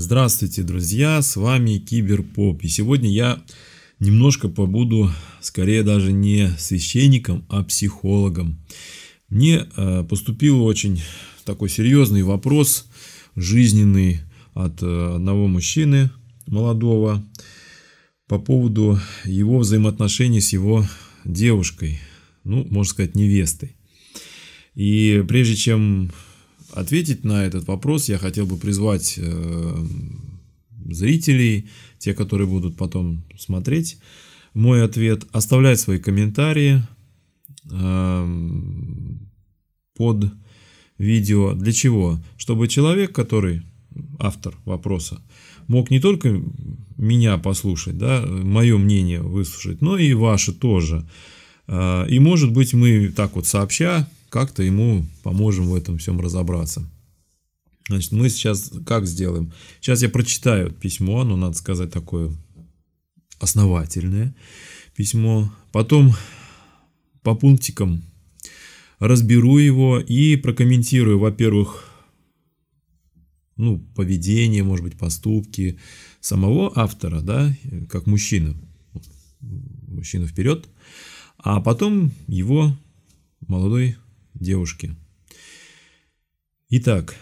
Здравствуйте, друзья, с вами Киберпоп. И сегодня я немножко побуду, скорее даже не священником, а психологом. Мне э, поступил очень такой серьезный вопрос, жизненный, от э, одного мужчины молодого по поводу его взаимоотношений с его девушкой, ну, можно сказать, невестой. И прежде чем Ответить на этот вопрос я хотел бы призвать э, зрителей, те, которые будут потом смотреть. Мой ответ – оставлять свои комментарии э, под видео. Для чего? Чтобы человек, который автор вопроса, мог не только меня послушать, да, мое мнение выслушать, но и ваше тоже. Э, и может быть мы так вот сообща как-то ему поможем в этом всем разобраться. Значит, мы сейчас как сделаем? Сейчас я прочитаю письмо, оно, надо сказать, такое основательное письмо. Потом по пунктикам разберу его и прокомментирую, во-первых, ну, поведение, может быть, поступки самого автора, да, как мужчины. Мужчина вперед. А потом его молодой девушки. Итак,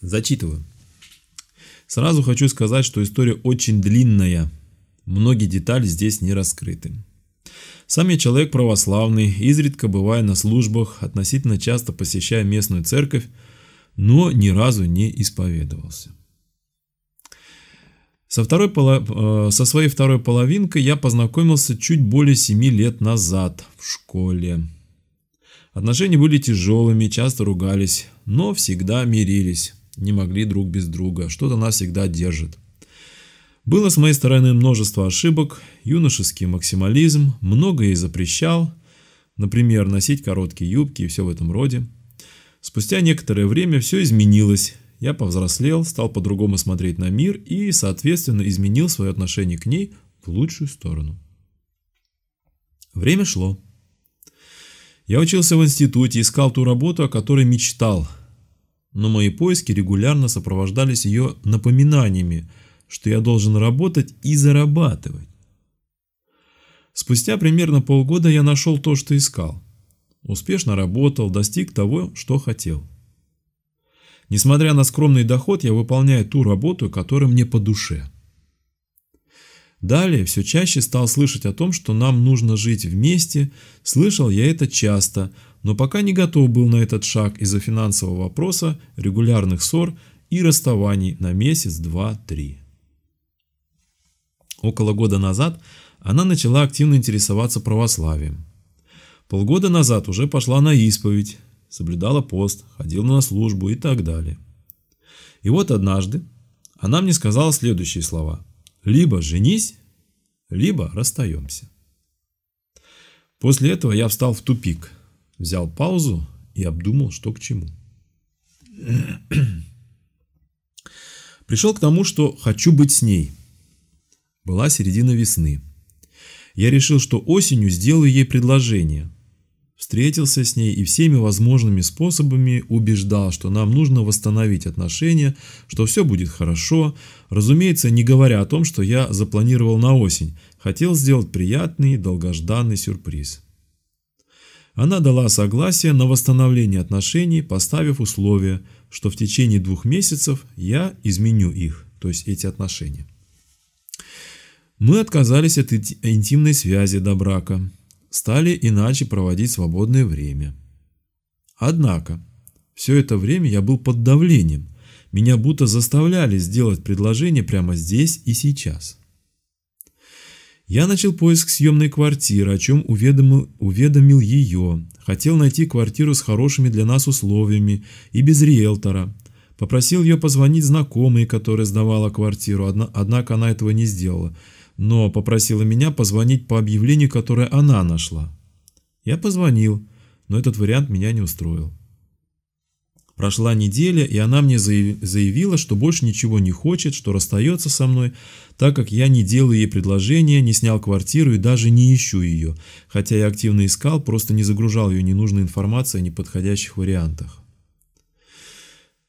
зачитываю. Сразу хочу сказать, что история очень длинная. Многие детали здесь не раскрыты. Сам я человек православный, изредка бывая на службах, относительно часто посещая местную церковь, но ни разу не исповедовался. Со, второй, э, со своей второй половинкой я познакомился чуть более семи лет назад в школе. Отношения были тяжелыми, часто ругались, но всегда мирились, не могли друг без друга, что-то нас всегда держит. Было с моей стороны множество ошибок, юношеский максимализм, многое запрещал, например, носить короткие юбки и все в этом роде. Спустя некоторое время все изменилось, я повзрослел, стал по-другому смотреть на мир и, соответственно, изменил свое отношение к ней в лучшую сторону. Время шло. Я учился в институте, искал ту работу, о которой мечтал. Но мои поиски регулярно сопровождались ее напоминаниями, что я должен работать и зарабатывать. Спустя примерно полгода я нашел то, что искал. Успешно работал, достиг того, что хотел. Несмотря на скромный доход, я выполняю ту работу, которая мне по душе. Далее все чаще стал слышать о том, что нам нужно жить вместе. Слышал я это часто, но пока не готов был на этот шаг из-за финансового вопроса, регулярных ссор и расставаний на месяц, два, три. Около года назад она начала активно интересоваться православием. Полгода назад уже пошла на исповедь, соблюдала пост, ходила на службу и так далее. И вот однажды она мне сказала следующие слова. Либо женись, либо расстаемся. После этого я встал в тупик, взял паузу и обдумал, что к чему. Пришел к тому, что хочу быть с ней. Была середина весны. Я решил, что осенью сделаю ей предложение – Встретился с ней и всеми возможными способами убеждал, что нам нужно восстановить отношения, что все будет хорошо. Разумеется, не говоря о том, что я запланировал на осень, хотел сделать приятный долгожданный сюрприз. Она дала согласие на восстановление отношений, поставив условие, что в течение двух месяцев я изменю их, то есть эти отношения. Мы отказались от интимной связи до брака стали иначе проводить свободное время. Однако, все это время я был под давлением, меня будто заставляли сделать предложение прямо здесь и сейчас. Я начал поиск съемной квартиры, о чем уведомил, уведомил ее. Хотел найти квартиру с хорошими для нас условиями и без риэлтора. Попросил ее позвонить знакомой, которая сдавала квартиру, однако она этого не сделала но попросила меня позвонить по объявлению, которое она нашла. Я позвонил, но этот вариант меня не устроил. Прошла неделя, и она мне заявила, что больше ничего не хочет, что расстается со мной, так как я не делаю ей предложения, не снял квартиру и даже не ищу ее, хотя я активно искал, просто не загружал ее ненужной информацией о неподходящих вариантах.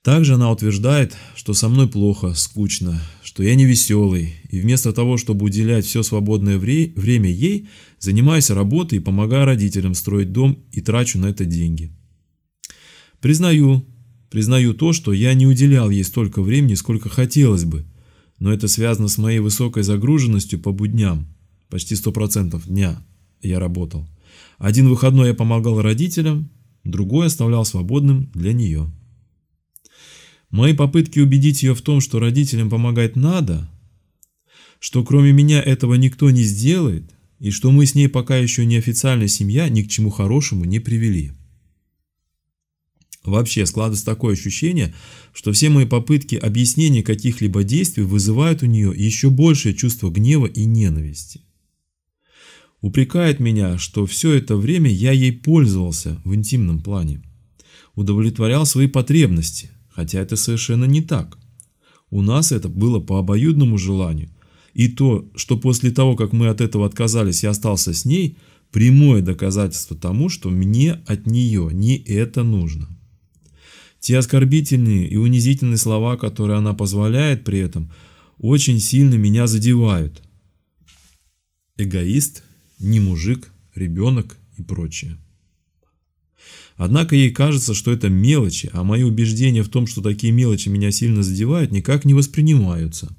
Также она утверждает, что со мной плохо, скучно, что я не веселый, и вместо того, чтобы уделять все свободное вре время ей, занимаюсь работой и помогаю родителям строить дом и трачу на это деньги. Признаю, признаю то, что я не уделял ей столько времени, сколько хотелось бы, но это связано с моей высокой загруженностью по будням, почти 100% дня я работал. Один выходной я помогал родителям, другой оставлял свободным для нее. Мои попытки убедить ее в том, что родителям помогать надо, что кроме меня этого никто не сделает, и что мы с ней пока еще не официальная семья, ни к чему хорошему не привели. Вообще складывается такое ощущение, что все мои попытки объяснения каких-либо действий вызывают у нее еще большее чувство гнева и ненависти. Упрекает меня, что все это время я ей пользовался в интимном плане, удовлетворял свои потребности – Хотя это совершенно не так. У нас это было по обоюдному желанию. И то, что после того, как мы от этого отказались, я остался с ней, прямое доказательство тому, что мне от нее не это нужно. Те оскорбительные и унизительные слова, которые она позволяет при этом, очень сильно меня задевают. Эгоист, не мужик, ребенок и прочее. Однако ей кажется, что это мелочи, а мои убеждения в том, что такие мелочи меня сильно задевают, никак не воспринимаются.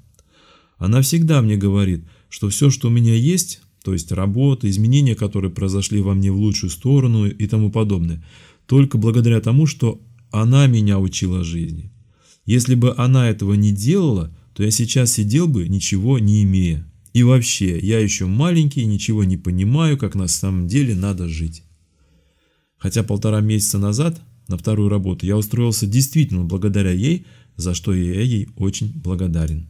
Она всегда мне говорит, что все, что у меня есть, то есть работа, изменения, которые произошли во мне в лучшую сторону и тому подобное, только благодаря тому, что она меня учила жизни. Если бы она этого не делала, то я сейчас сидел бы, ничего не имея. И вообще, я еще маленький, ничего не понимаю, как на самом деле надо жить. Хотя полтора месяца назад, на вторую работу, я устроился действительно благодаря ей, за что я ей очень благодарен.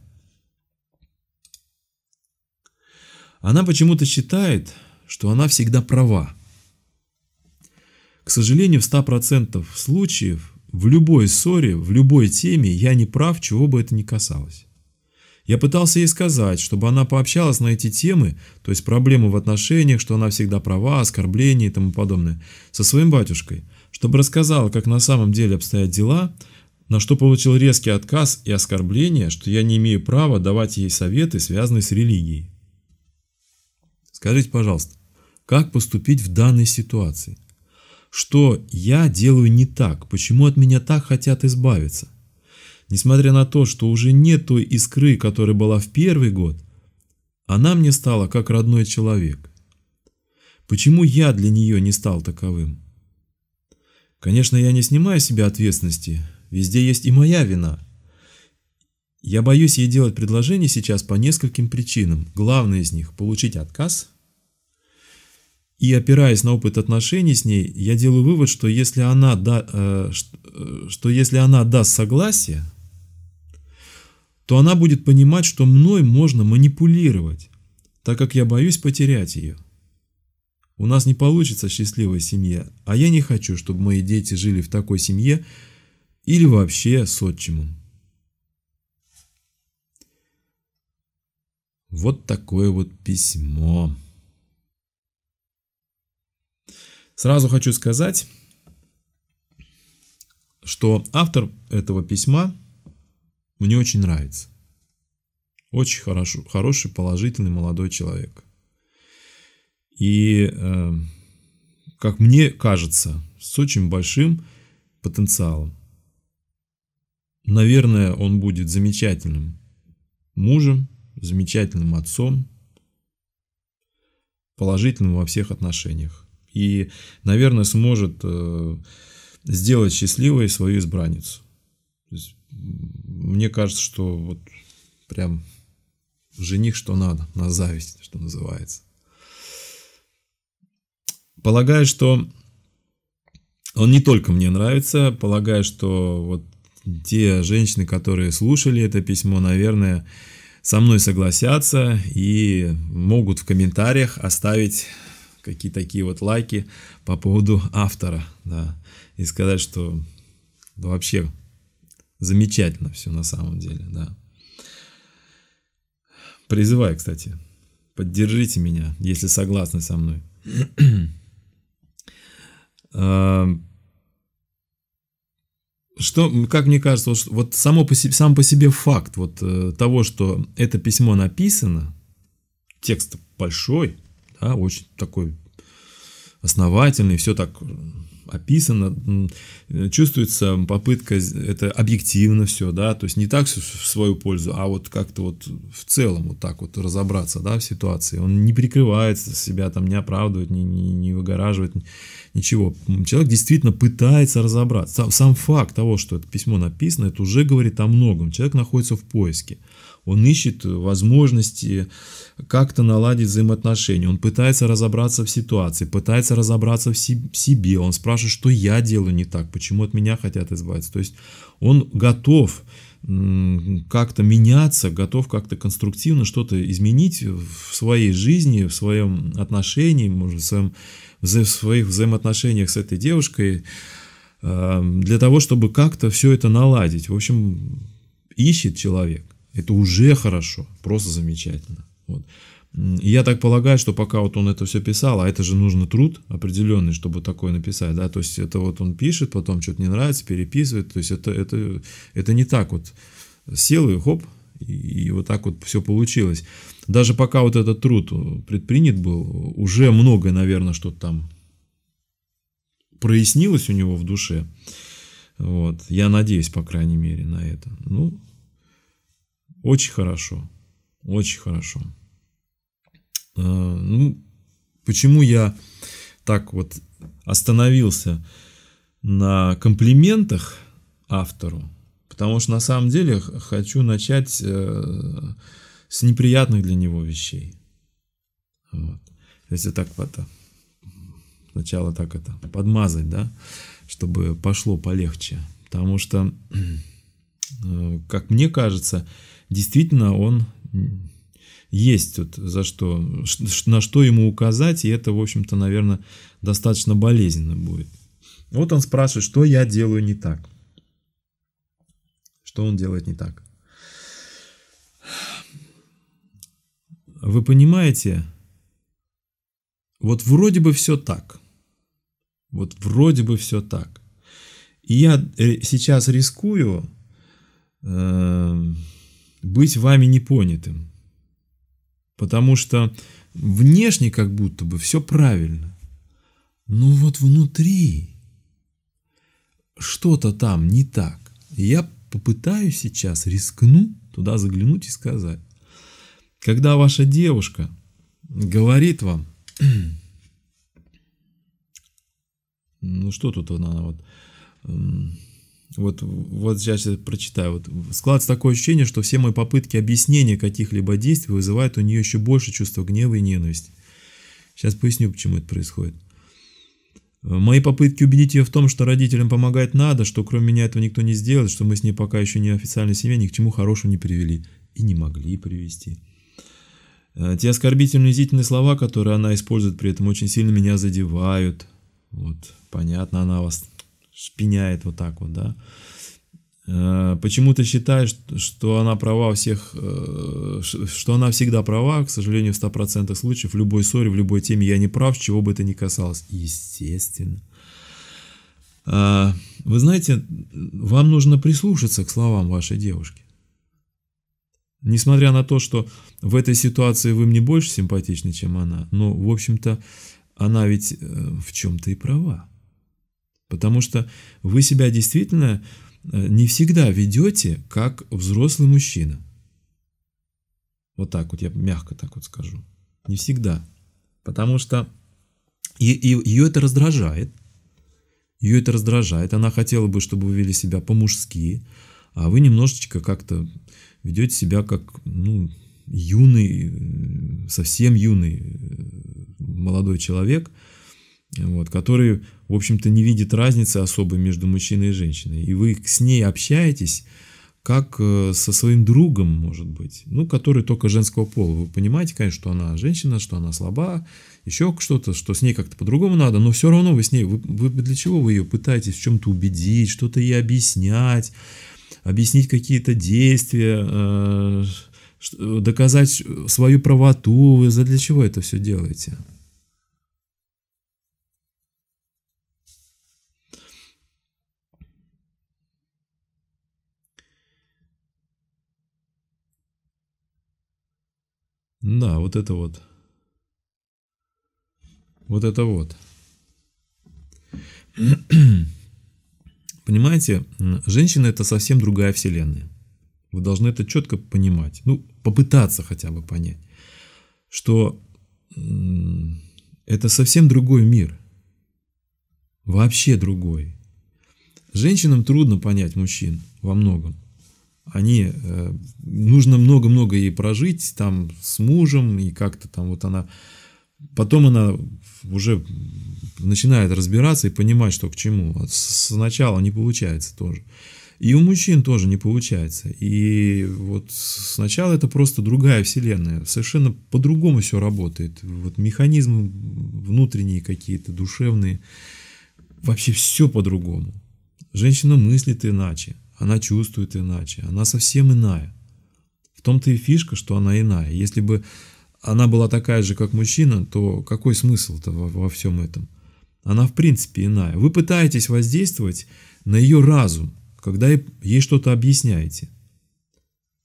Она почему-то считает, что она всегда права. К сожалению, в 100% случаев в любой ссоре, в любой теме я не прав, чего бы это ни касалось. Я пытался ей сказать, чтобы она пообщалась на эти темы, то есть проблемы в отношениях, что она всегда права, оскорбления и тому подобное, со своим батюшкой, чтобы рассказала, как на самом деле обстоят дела, на что получил резкий отказ и оскорбление, что я не имею права давать ей советы, связанные с религией. Скажите, пожалуйста, как поступить в данной ситуации? Что я делаю не так? Почему от меня так хотят избавиться? Несмотря на то, что уже нет той искры, которая была в первый год, она мне стала как родной человек. Почему я для нее не стал таковым? Конечно, я не снимаю себя ответственности, везде есть и моя вина. Я боюсь ей делать предложение сейчас по нескольким причинам. Главное из них – получить отказ. И опираясь на опыт отношений с ней, я делаю вывод, что если она, да, э, что, э, что если она даст согласие, то она будет понимать, что мной можно манипулировать, так как я боюсь потерять ее. У нас не получится счастливая семья, а я не хочу, чтобы мои дети жили в такой семье или вообще с отчимом. Вот такое вот письмо. Сразу хочу сказать, что автор этого письма мне очень нравится. Очень хорошо, хороший, положительный молодой человек. И, эм, как мне кажется, с очень большим потенциалом. Наверное, он будет замечательным мужем, замечательным отцом, положительным во всех отношениях. И, наверное, сможет э, сделать счастливой свою избранницу мне кажется, что вот прям жених что надо, на зависть, что называется. Полагаю, что он не только мне нравится, полагаю, что вот те женщины, которые слушали это письмо, наверное, со мной согласятся и могут в комментариях оставить какие такие вот лайки по поводу автора, да, и сказать, что да, вообще замечательно все на самом деле, да. Призываю, кстати, поддержите меня, если согласны со мной. Эм, что, как мне кажется, вот, вот само по себе, сам по себе факт вот э, того, что это письмо написано, текст большой, да, очень такой основательный, все так описано, чувствуется попытка, это объективно все, да, то есть не так в свою пользу, а вот как-то вот в целом вот так вот разобраться, да, в ситуации. Он не прикрывается себя, там, не оправдывает, не, не, не выгораживает, ничего. Человек действительно пытается разобраться. сам факт того, что это письмо написано, это уже говорит о многом. Человек находится в поиске. Он ищет возможности как-то наладить взаимоотношения. Он пытается разобраться в ситуации, пытается разобраться в себе. Он спрашивает, что я делаю не так, почему от меня хотят избавиться. То есть он готов как-то меняться, готов как-то конструктивно что-то изменить в своей жизни, в своем отношении, может, в, своем, в своих взаимоотношениях с этой девушкой, э, для того, чтобы как-то все это наладить. В общем, ищет человек. Это уже хорошо, просто замечательно. Вот. И я так полагаю, что пока вот он это все писал, а это же нужно труд определенный, чтобы такое написать, да, то есть это вот он пишет, потом что-то не нравится, переписывает, то есть это, это, это не так вот сел и хоп, и вот так вот все получилось. Даже пока вот этот труд э, предпринят был, уже многое, наверное, что-то там прояснилось у него в душе. Вот. Я надеюсь, по крайней мере, на это. Ну, очень хорошо. Очень хорошо. А, ну, почему я так вот остановился на комплиментах автору? Потому что на самом деле хочу начать э, с неприятных для него вещей. Вот. Если так это, сначала так это подмазать, да, чтобы пошло полегче. Потому что, э, как мне кажется, действительно он есть тут за что, на что ему указать, и это, в общем-то, наверное, достаточно болезненно будет. Вот он спрашивает, что я делаю не так. Что он делает не так. Вы понимаете, вот вроде бы все так. Вот вроде бы все так. И я э, сейчас рискую... Э быть вами непонятым. Потому что внешне как будто бы все правильно. Но вот внутри что-то там не так. Я попытаюсь сейчас, рискну туда заглянуть и сказать. Когда ваша девушка говорит вам, ну что тут она вот вот, вот сейчас я прочитаю. Вот. Складывается такое ощущение, что все мои попытки объяснения каких-либо действий вызывают у нее еще больше чувства гнева и ненависти. Сейчас поясню, почему это происходит. Мои попытки убедить ее в том, что родителям помогать надо, что кроме меня этого никто не сделает, что мы с ней пока еще не официальная семья, ни к чему хорошему не привели. И не могли привести. Э, те оскорбительные, унизительные слова, которые она использует при этом, очень сильно меня задевают. Вот, понятно, она вас шпиняет вот так вот, да. Э, почему-то считаешь, что она права у всех, э, что она всегда права, к сожалению, в 100% случаев, в любой ссоре, в любой теме я не прав, чего бы это ни касалось. Естественно. А, вы знаете, вам нужно прислушаться к словам вашей девушки. Несмотря на то, что в этой ситуации вы мне больше симпатичны, чем она, но, в общем-то, она ведь э, в чем-то и права. Потому что вы себя действительно э, не всегда ведете как взрослый мужчина. Вот так вот, я мягко так вот скажу. Не всегда. Потому что и, и, ее это раздражает. Ее это раздражает. Она хотела бы, чтобы вы вели себя по-мужски, а вы немножечко как-то ведете себя как ну, юный, э, совсем юный э, молодой человек, вот, который в общем-то, не видит разницы особой между мужчиной и женщиной. И вы с ней общаетесь как э, со своим другом, может быть, ну, который только женского пола. Вы понимаете, конечно, что она женщина, что она слаба, еще что-то, что с ней как-то по-другому надо, но все равно вы с ней, вы, вы для чего вы ее пытаетесь в чем-то убедить, что-то ей объяснять, объяснить какие-то действия, э, доказать свою правоту, вы для чего это все делаете? Да, вот это вот. Вот это вот. Понимаете, женщина это совсем другая вселенная. Вы должны это четко понимать. Ну, попытаться хотя бы понять, что это совсем другой мир. Вообще другой. Женщинам трудно понять мужчин во многом они э, нужно много-много ей прожить там с мужем и как-то там вот она потом она уже начинает разбираться и понимать что к чему сначала не получается тоже и у мужчин тоже не получается и вот сначала это просто другая вселенная совершенно по-другому все работает вот механизмы внутренние какие-то душевные вообще все по-другому женщина мыслит иначе она чувствует иначе, она совсем иная. В том-то и фишка, что она иная. Если бы она была такая же, как мужчина, то какой смысл-то во, во всем этом? Она в принципе иная. Вы пытаетесь воздействовать на ее разум, когда ей что-то объясняете.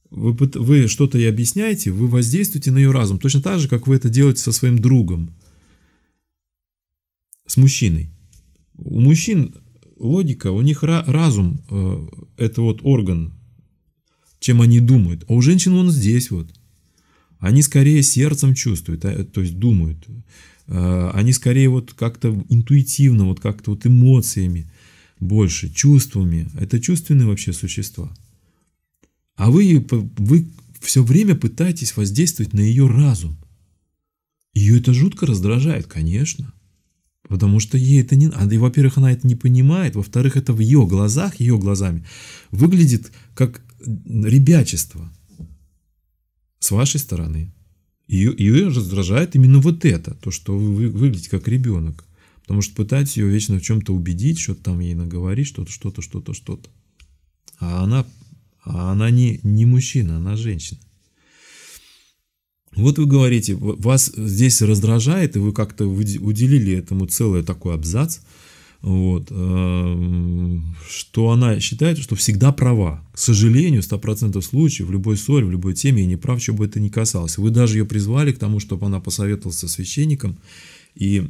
Вы, вы что-то ей объясняете, вы воздействуете на ее разум, точно так же, как вы это делаете со своим другом, с мужчиной. У мужчин логика, у них разум, э, это вот орган, чем они думают. А у женщин он здесь вот. Они скорее сердцем чувствуют, а, то есть думают. Э, они скорее вот как-то интуитивно, вот как-то вот эмоциями больше, чувствами. Это чувственные вообще существа. А вы, вы все время пытаетесь воздействовать на ее разум. Ее это жутко раздражает, конечно. Потому что ей это не надо. И, во-первых, она это не понимает. Во-вторых, это в ее глазах, ее глазами, выглядит как ребячество с вашей стороны. Ее, ее раздражает именно вот это, то, что вы выглядите как ребенок. Потому что пытать ее вечно в чем-то убедить, что-то там ей наговорить, что-то, что-то, что-то, что-то. А она, а она не, не мужчина, она женщина. Вот вы говорите, вас здесь раздражает, и вы как-то уделили этому целый такой абзац, вот, э, что она считает, что всегда права. К сожалению, 100% случаев, в любой ссоре, в любой теме, я не прав, чего бы это ни касалось. Вы даже ее призвали к тому, чтобы она посоветовалась со священником, и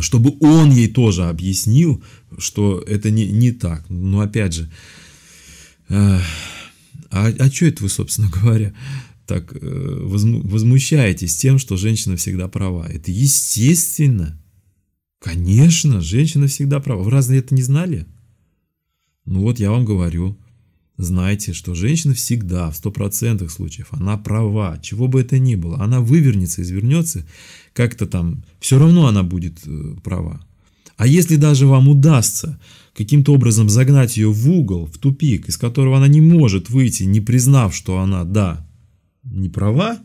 чтобы он ей тоже объяснил, что это не, не так. Но опять же, э, а, а что это вы, собственно говоря? так э, возмущаетесь тем, что женщина всегда права. Это естественно. Конечно, женщина всегда права. Вы разве это не знали? Ну вот я вам говорю. знаете, что женщина всегда, в 100% случаев, она права, чего бы это ни было. Она вывернется, извернется, как-то там, все равно она будет э, права. А если даже вам удастся каким-то образом загнать ее в угол, в тупик, из которого она не может выйти, не признав, что она, да, не права,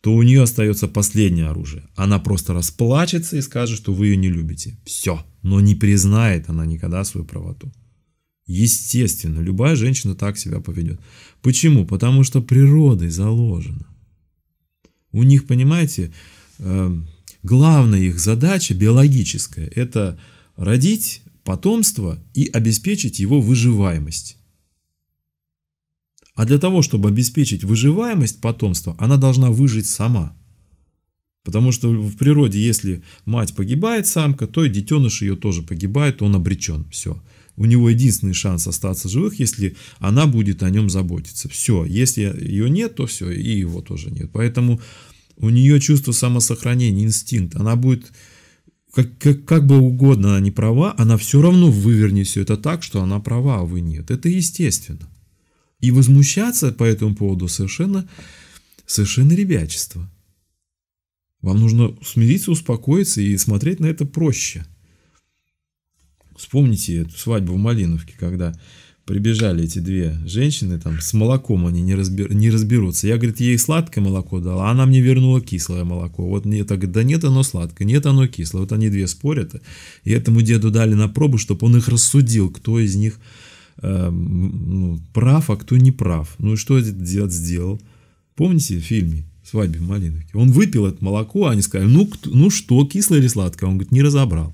то у нее остается последнее оружие. Она просто расплачется и скажет, что вы ее не любите. Все. Но не признает она никогда свою правоту. Естественно, любая женщина так себя поведет. Почему? Потому что природой заложено. У них, понимаете, эм, главная их задача биологическая – это родить потомство и обеспечить его выживаемость. А для того, чтобы обеспечить выживаемость потомства, она должна выжить сама. Потому что в природе, если мать погибает, самка, то и детеныш ее тоже погибает, он обречен. Все. У него единственный шанс остаться живых, если она будет о нем заботиться. Все. Если ее нет, то все, и его тоже нет. Поэтому у нее чувство самосохранения, инстинкт. Она будет, как, как, как бы угодно она не права, она все равно вывернет все это так, что она права, а вы нет. Это естественно. И возмущаться по этому поводу совершенно, совершенно ребячество. Вам нужно смириться, успокоиться и смотреть на это проще. Вспомните эту свадьбу в Малиновке, когда прибежали эти две женщины, там с молоком они не, разбер, не разберутся. Я, говорит, ей сладкое молоко дала, а она мне вернула кислое молоко. Вот мне так, да нет, оно сладкое, нет, оно кислое. Вот они две спорят, и этому деду дали на пробу, чтобы он их рассудил, кто из них Эм, ну, прав, а кто не прав. Ну и что этот дед сделал? Помните в фильме «Свадьбе в Малиновке»? Он выпил это молоко, а они сказали, ну, кто, ну что, кислое или сладкое? Он говорит, не разобрал.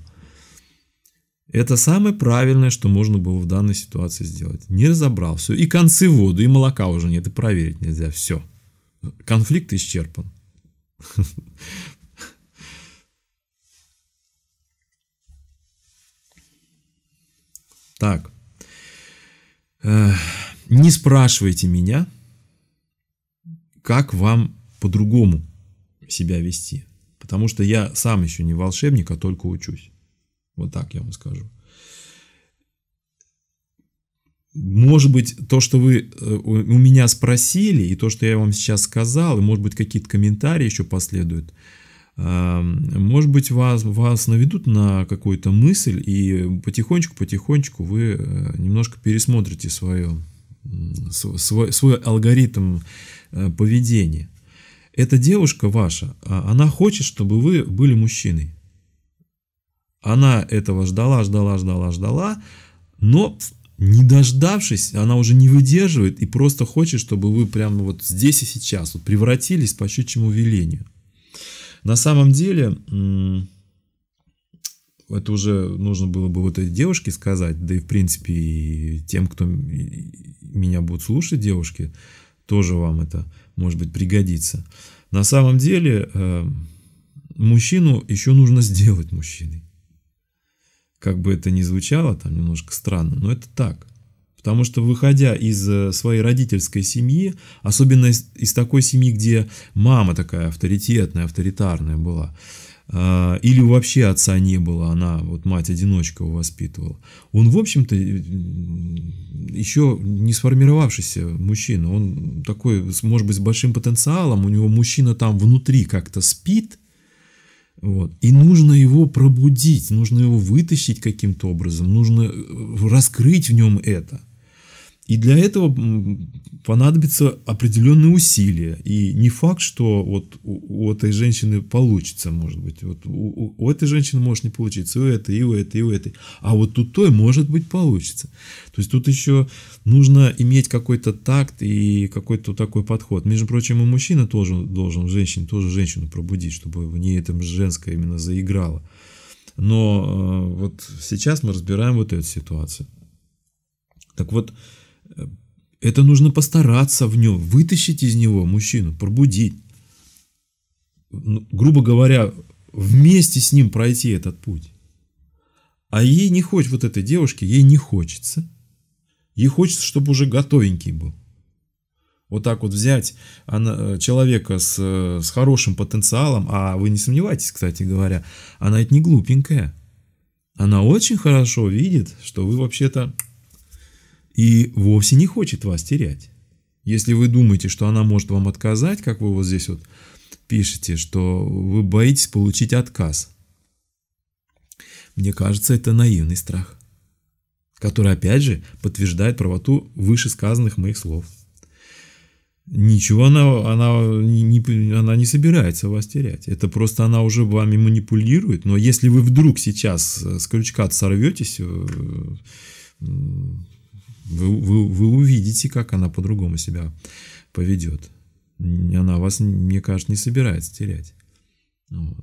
Это самое правильное, что можно было в данной ситуации сделать. Не разобрал все. И концы в воду, и молока уже нет, и проверить нельзя. Все. Конфликт исчерпан. Так не спрашивайте меня, как вам по-другому себя вести. Потому что я сам еще не волшебник, а только учусь. Вот так я вам скажу. Может быть, то, что вы э, у меня спросили, и то, что я вам сейчас сказал, и, может быть, какие-то комментарии еще последуют – может быть, вас, вас наведут на какую-то мысль, и потихонечку-потихонечку вы э, немножко пересмотрите свое, свой, свой алгоритм э, поведения. Эта девушка ваша, а, она хочет, чтобы вы были мужчиной. Она этого ждала, ждала, ждала, ждала, но не дождавшись, она уже не выдерживает и просто хочет, чтобы вы прямо вот здесь и сейчас вот превратились по щучьему велению. На самом деле, это уже нужно было бы вот этой девушке сказать, да и в принципе и тем, кто меня будут слушать, девушки, тоже вам это, может быть, пригодится. На самом деле, эм, мужчину еще нужно сделать мужчиной. Как бы это ни звучало, там немножко странно, но это так. Потому что выходя из э, своей родительской семьи, особенно из, из такой семьи, где мама такая авторитетная, авторитарная была, э, или вообще отца не было, она вот мать-одиночка его воспитывала. Он, в общем-то, э, еще не сформировавшийся мужчина, он такой, может быть, с большим потенциалом, у него мужчина там внутри как-то спит, вот. И нужно его пробудить, нужно его вытащить каким-то образом, нужно раскрыть в нем это. И для этого понадобится определенные усилия. И не факт, что вот у, у этой женщины получится, может быть. Вот у, у этой женщины может не получиться, и у этой, и у этой, и у этой. А вот у той, может быть, получится. То есть тут еще нужно иметь какой-то такт и какой-то такой подход. Между прочим, и мужчина тоже должен, женщин, тоже женщину пробудить, чтобы в ней это женское именно заиграло. Но э, вот сейчас мы разбираем вот эту ситуацию. Так вот, это нужно постараться в нем, вытащить из него мужчину, пробудить. Ну, грубо говоря, вместе с ним пройти этот путь. А ей не хочет, вот этой девушке, ей не хочется. Ей хочется, чтобы уже готовенький был. Вот так вот взять э, человека с, э, с хорошим потенциалом, а вы не сомневайтесь, кстати говоря, она ведь не глупенькая. Она очень хорошо видит, что вы вообще-то и вовсе не хочет вас терять. Если вы думаете, что она может вам отказать, как вы вот здесь вот пишете, что вы боитесь получить отказ, мне кажется, это наивный страх, который опять же подтверждает правоту вышесказанных моих слов. Ничего она, она, не, она не собирается вас терять. Это просто она уже вами манипулирует. Но если вы вдруг сейчас с крючка сорветесь, э, вы, вы, вы увидите, как она по-другому себя поведет. Она вас, мне кажется, не собирается терять. Вот.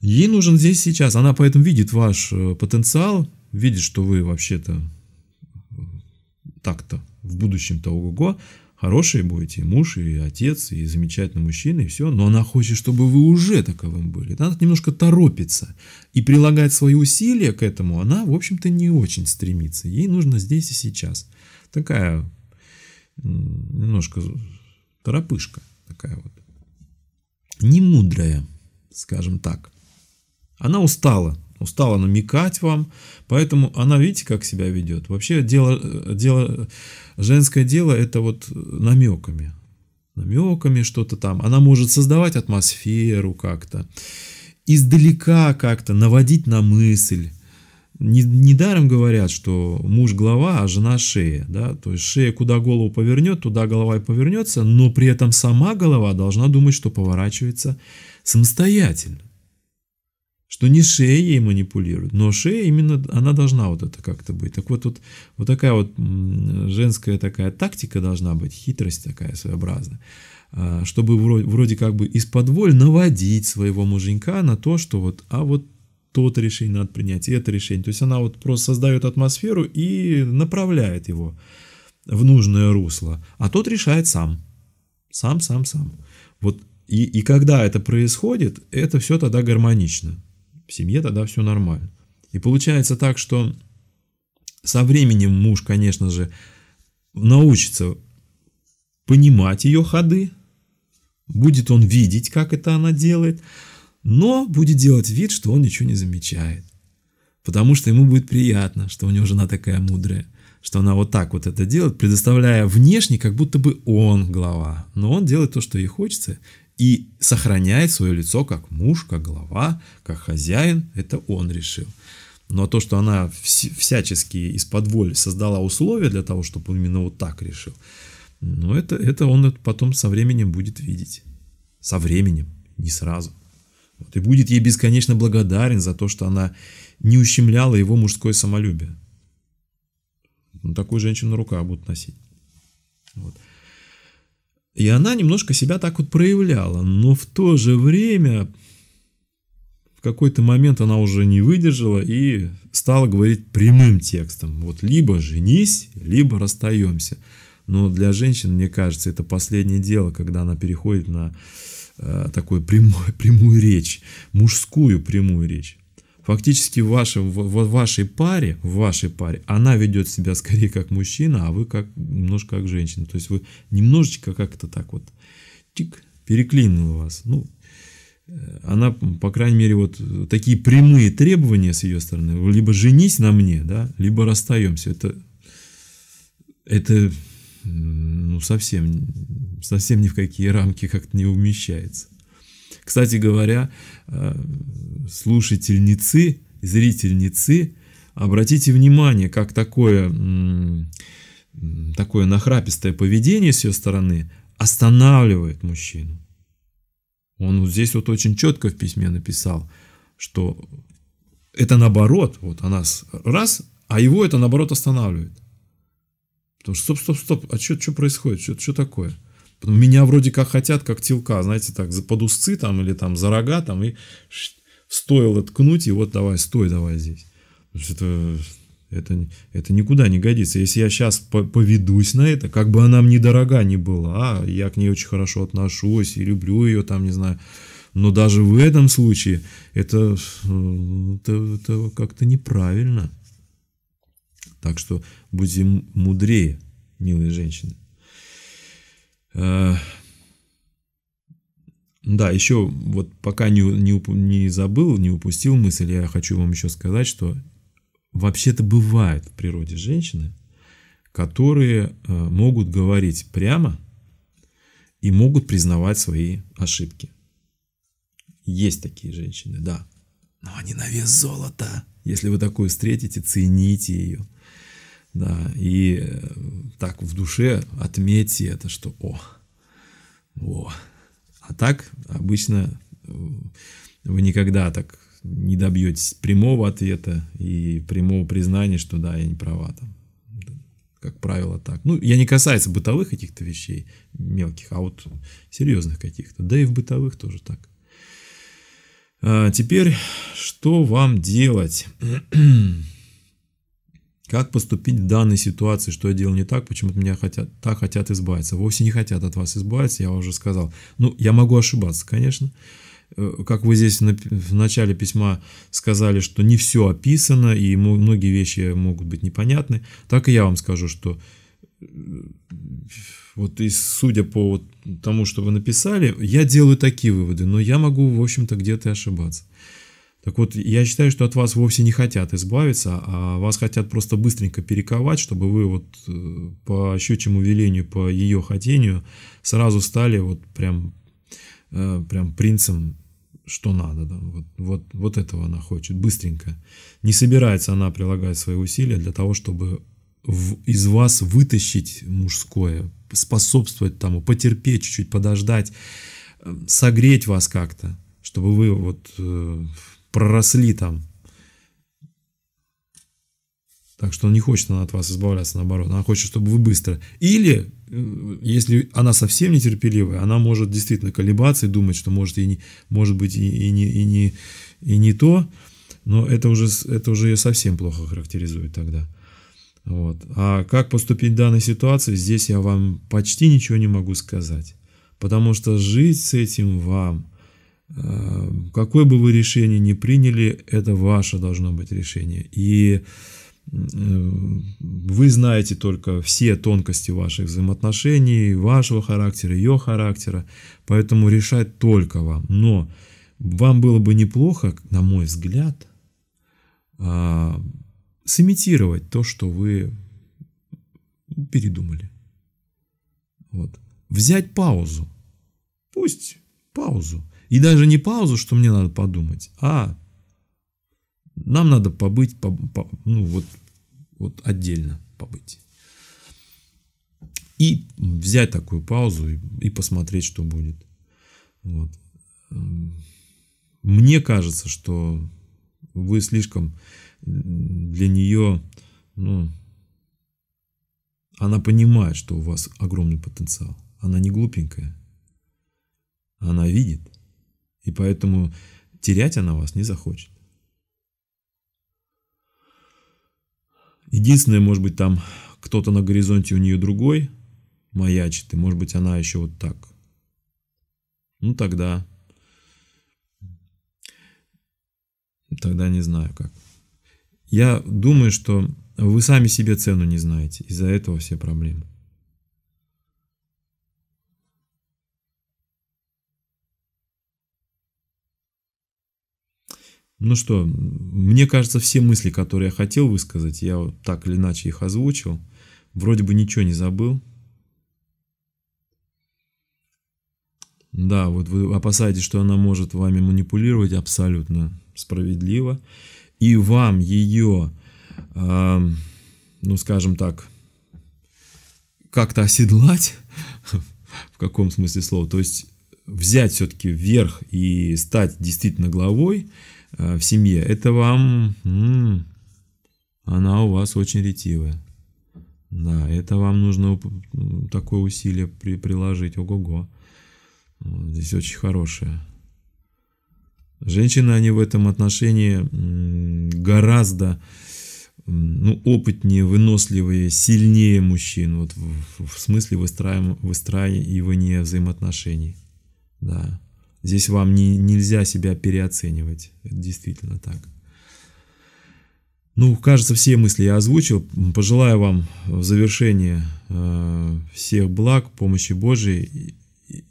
Ей нужен здесь сейчас. Она поэтому видит ваш э, потенциал, видит, что вы вообще-то э, так-то в будущем-то ого-го, хорошие будете, и муж, и отец, и замечательный мужчина, и все, но она хочет, чтобы вы уже таковым были. Она немножко торопится, и прилагать свои усилия к этому она, в общем-то, не очень стремится. Ей нужно здесь и сейчас. Такая немножко торопышка такая вот. Не мудрая, скажем так. Она устала устала намекать вам, поэтому она, видите, как себя ведет. Вообще дело, дело женское дело это вот намеками, намеками что-то там. Она может создавать атмосферу как-то, издалека как-то наводить на мысль. Недаром говорят, что муж глава, а жена шея. Да? То есть шея куда голову повернет, туда голова и повернется, но при этом сама голова должна думать, что поворачивается самостоятельно что не шея ей манипулирует, но шея именно, она должна вот это как-то быть. Так вот, вот, вот такая вот женская такая тактика должна быть, хитрость такая своеобразная, а, чтобы вроде, вроде как бы из-под воль наводить своего муженька на то, что вот, а вот то решение надо принять, и это решение. То есть она вот просто создает атмосферу и направляет его в нужное русло, а тот решает сам. Сам, сам, сам. Вот и, и когда это происходит, это все тогда гармонично в семье тогда все нормально. И получается так, что со временем муж, конечно же, научится понимать ее ходы, будет он видеть, как это она делает, но будет делать вид, что он ничего не замечает. Потому что ему будет приятно, что у него жена такая мудрая, что она вот так вот это делает, предоставляя внешне, как будто бы он глава. Но он делает то, что ей хочется, и сохраняет свое лицо как муж, как глава, как хозяин, это он решил. Но то, что она всячески из-под воли создала условия для того, чтобы он именно вот так решил, ну это, это он потом со временем будет видеть. Со временем, не сразу. Вот, и будет ей бесконечно благодарен за то, что она не ущемляла его мужское самолюбие. Ну, такую женщину рука будут носить. Вот. И она немножко себя так вот проявляла, но в то же время в какой-то момент она уже не выдержала и стала говорить прямым текстом. Вот либо женись, либо расстаемся. Но для женщин, мне кажется, это последнее дело, когда она переходит на э, такую прямую, прямую речь, мужскую прямую речь фактически в, вашем, в, в вашей паре, в вашей паре, она ведет себя скорее как мужчина, а вы как немножко как женщина. То есть вы немножечко как-то так вот тик, переклинил вас. Ну, э, она, по крайней мере, вот такие прямые требования с ее стороны, либо женись на мне, да, либо расстаемся. Это, это ну, совсем, совсем ни в какие рамки как-то не умещается. Кстати говоря, э, слушательницы, зрительницы, обратите внимание, как такое, такое нахрапистое поведение с ее стороны останавливает мужчину. Он вот здесь вот очень четко в письме написал, что это наоборот, вот она раз, а его это наоборот останавливает. Потому что стоп, стоп, стоп, а что что происходит, что, что такое? Меня вроде как хотят, как телка, знаете, так, за подусцы там или там за рога там и стоило ткнуть, и вот давай, стой давай здесь. Это, это, это никуда не годится. Если я сейчас поведусь на это, как бы она мне дорога не была, а, я к ней очень хорошо отношусь и люблю ее там, не знаю, но даже в этом случае это, это, это как-то неправильно. Так что будем мудрее, милые женщины. Э, да, еще вот пока не, не, не забыл, не упустил мысль, я хочу вам еще сказать, что вообще-то бывают в природе женщины, которые э, могут говорить прямо и могут признавать свои ошибки. Есть такие женщины, да. Но они на вес золота. Если вы такую встретите, цените ее. Да, и э, так в душе отметьте это, что о, о. А так обычно э, вы никогда так не добьетесь прямого ответа и прямого признания, что да, я не права там. Как правило, так. Ну, я не касается бытовых каких-то вещей мелких, а вот серьезных каких-то. Да и в бытовых тоже так. А теперь, что вам делать? Как поступить в данной ситуации, что я делал не так, почему-то меня хотят, так хотят избавиться. Вовсе не хотят от вас избавиться, я уже сказал. Ну, я могу ошибаться, конечно. Э, как вы здесь в начале письма сказали, что не все описано, и многие вещи могут быть непонятны, так и я вам скажу, что э, вот и судя по вот тому, что вы написали, я делаю такие выводы, но я могу, в общем-то, где-то ошибаться. Так вот, я считаю, что от вас вовсе не хотят избавиться, а вас хотят просто быстренько перековать, чтобы вы вот э, по щучьему велению, по ее хотению сразу стали вот прям, э, прям принцем, что надо. Да? Вот, вот, вот этого она хочет, быстренько. Не собирается она прилагать свои усилия для того, чтобы в, из вас вытащить мужское, способствовать тому, потерпеть чуть-чуть, подождать, э, согреть вас как-то, чтобы вы вот проросли там. Так что не хочет она от вас избавляться, наоборот. Она хочет, чтобы вы быстро. Или, э, если она совсем нетерпеливая, она может действительно колебаться и думать, что может, и не, может быть и, и, не, и, не, и не то. Но это уже, это уже ее совсем плохо характеризует тогда. Вот. А как поступить в данной ситуации, здесь я вам почти ничего не могу сказать. Потому что жить с этим вам – Эм, какое бы вы решение ни приняли, это ваше должно быть решение. И эм, вы знаете только все тонкости ваших взаимоотношений, вашего характера, ее характера, поэтому решать только вам. Но вам было бы неплохо, на мой взгляд, а, сымитировать то, что вы передумали. Вот. Взять паузу. Пусть паузу. И даже не паузу, что мне надо подумать, а нам надо побыть, по, по, ну вот, вот отдельно побыть. И взять такую паузу и, и посмотреть, что будет. Вот. Эм, мне кажется, что вы слишком для нее, ну, она понимает, что у вас огромный потенциал. Она не глупенькая. Она видит. И поэтому терять она вас не захочет. Единственное, может быть, там кто-то на горизонте у нее другой маячит, и может быть она еще вот так. Ну тогда... Тогда не знаю как. Я думаю, что вы сами себе цену не знаете. Из-за этого все проблемы. Ну что, мне кажется, все мысли, которые я хотел высказать, я так или иначе их озвучил. Вроде бы ничего не забыл. Да, вот вы опасаетесь, что она может вами манипулировать абсолютно справедливо. И вам ее, э, ну скажем так, как-то оседлать, в каком смысле слова, то есть взять все-таки вверх и стать действительно главой – Э, в семье. Это вам... она у вас очень ретивая. Да, это вам нужно такое усилие при приложить. Ого-го. Вот, здесь очень хорошее. Женщины, они в этом отношении гораздо ну, опытнее, выносливые, сильнее мужчин. Вот в, в смысле выстраивания выстраивания взаимоотношений. Да. Здесь вам не, нельзя себя переоценивать. Это действительно так. Ну, кажется, все мысли я озвучил. Пожелаю вам в завершение э, всех благ, помощи Божией.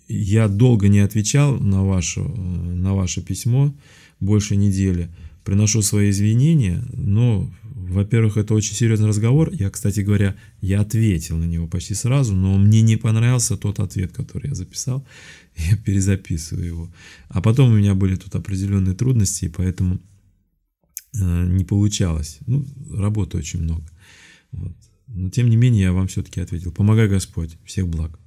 Я долго не отвечал на, вашу, на ваше письмо, больше недели. Приношу свои извинения, но во-первых, это очень серьезный разговор. Я, кстати говоря, я ответил на него почти сразу, но мне не понравился тот ответ, который я записал. Я перезаписываю его. А потом у меня были тут определенные трудности, и поэтому э, не получалось. Ну, работы очень много. Вот. Но тем не менее, я вам все-таки ответил. Помогай Господь. Всех благ.